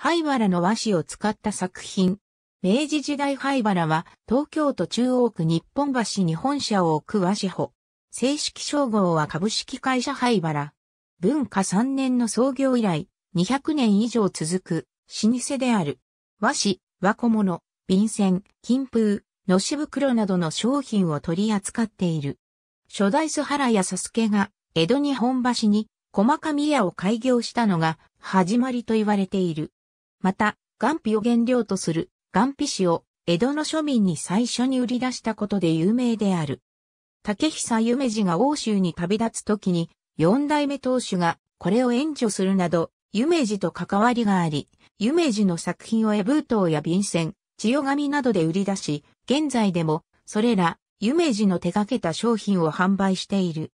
灰原の和紙を使った作品。明治時代灰原は東京都中央区日本橋に本社を置く和紙保。正式称号は株式会社灰原。文化3年の創業以来200年以上続く老舗である。和紙、和小物、便箋、金風、のし袋などの商品を取り扱っている。初代須原や佐助が江戸に本橋に細か宮を開業したのが始まりと言われている。また、岩皮を原料とする岩皮紙を江戸の庶民に最初に売り出したことで有名である。竹久夢二が欧州に旅立つ時に、四代目当主がこれを援助するなど、夢二と関わりがあり、夢二の作品をエブートや便箋、千代紙などで売り出し、現在でも、それら、夢二の手掛けた商品を販売している。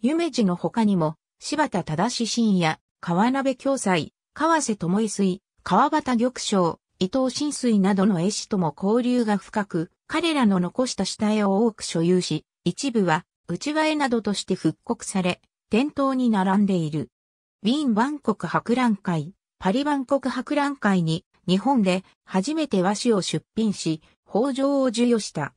夢二の他にも、柴田正信や、川鍋京斎、川瀬智恵水、川端玉章、伊藤新水などの絵師とも交流が深く、彼らの残した下絵を多く所有し、一部は内輪絵などとして復刻され、店頭に並んでいる。ウィーン万国博覧会、パリ万国博覧会に日本で初めて和紙を出品し、北条を授与した。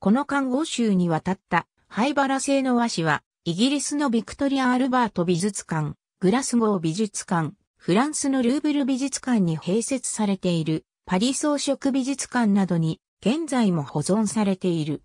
この看護州に渡った灰原製の和紙は、イギリスのビクトリア・アルバート美術館、グラスゴー美術館、フランスのルーブル美術館に併設されているパリ装飾美術館などに現在も保存されている。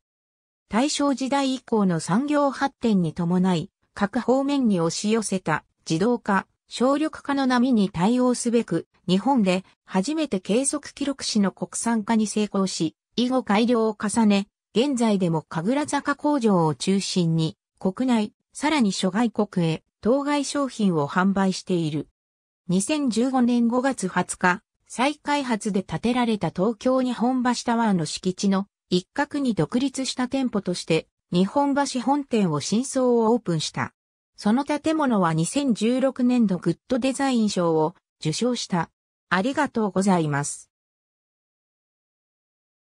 大正時代以降の産業発展に伴い、各方面に押し寄せた自動化、省力化の波に対応すべく、日本で初めて計測記録誌の国産化に成功し、以後改良を重ね、現在でも神楽坂工場を中心に、国内、さらに諸外国へ、当該商品を販売している。2015年5月20日、再開発で建てられた東京日本橋タワーの敷地の一角に独立した店舗として日本橋本店を新装をオープンした。その建物は2016年度グッドデザイン賞を受賞した。ありがとうございます。